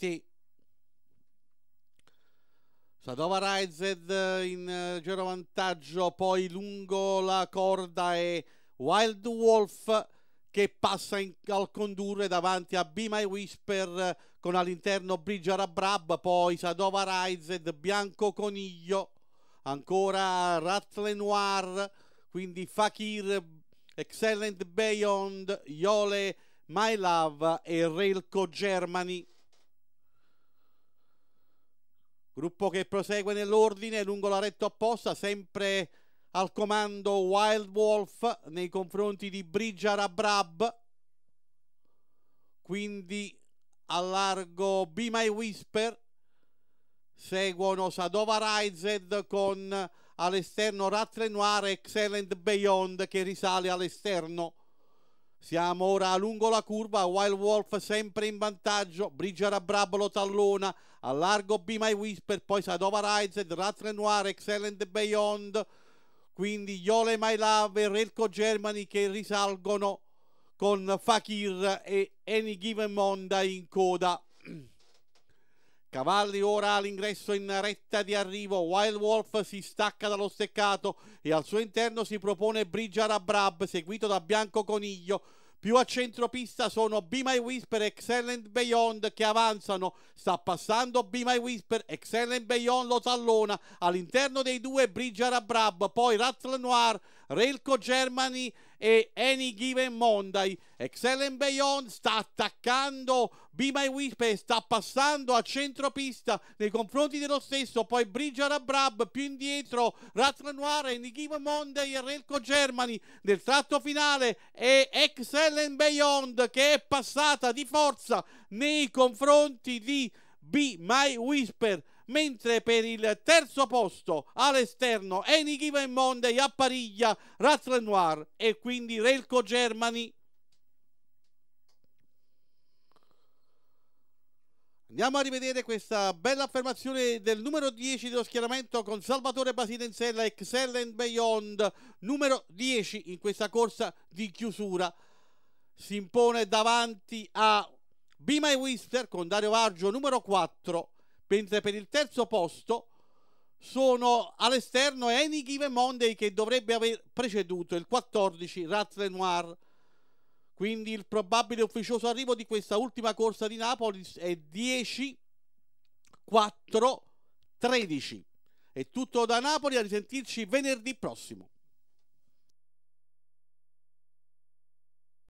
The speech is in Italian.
City. Sadova Raized eh, in eh, giro vantaggio, poi lungo la corda e Wild Wolf che passa in, al condurre davanti a Be My Whisper con all'interno Briggiara Brab, poi Sadova Raized, Bianco Coniglio, ancora Ratle Noir, quindi Fakir, Excellent Beyond, Yole My Love e Relco Germany. Gruppo che prosegue nell'ordine lungo la retta opposta, sempre al comando Wild Wolf nei confronti di Brigia Abrab. Quindi a largo Be My Whisper. Seguono Sadova Raized con all'esterno Ratrenoir e Excellent Beyond che risale all'esterno siamo ora lungo la curva, Wild Wolf sempre in vantaggio, Brigger a Brabolo tallona, a largo Be My Whisper, poi Sadova Rized, Rat Noir, Excellent Beyond, quindi Iole My Love e Relco Germany che risalgono con Fakir e Any Given Monda in coda. Cavalli ora all'ingresso in retta di arrivo, Wild Wolf si stacca dallo steccato e al suo interno si propone Brigia Rabrab seguito da Bianco Coniglio. Più a centropista sono Be My Whisper e Excellent Beyond che avanzano. Sta passando Be My Whisper, Excellent Beyond lo tallona. All'interno dei due Brigia Rabrab, poi Rattle Noir Relco Germany e Any Given Monday. Excellent Bayon sta attaccando Be My Whisper sta passando a centropista nei confronti dello stesso, poi Brigiar Abrab più indietro, Ratna Noir e Given Monday e Relco Germany nel tratto finale e Excellent Beyond che è passata di forza nei confronti di Be My Whisper mentre per il terzo posto all'esterno Enichi Monday, Appariglia, Razle Noir e quindi Relco Germani. Andiamo a rivedere questa bella affermazione del numero 10 dello schieramento con Salvatore Basilensella e Xellen Beyond, numero 10 in questa corsa di chiusura. Si impone davanti a Be My Whisper con Dario Vargio, numero 4, mentre per il terzo posto sono all'esterno Any Given Monday che dovrebbe aver preceduto il 14 Rat Noir. Quindi il probabile ufficioso arrivo di questa ultima corsa di Napoli è 10, 4, 13. È tutto da Napoli, a risentirci venerdì prossimo.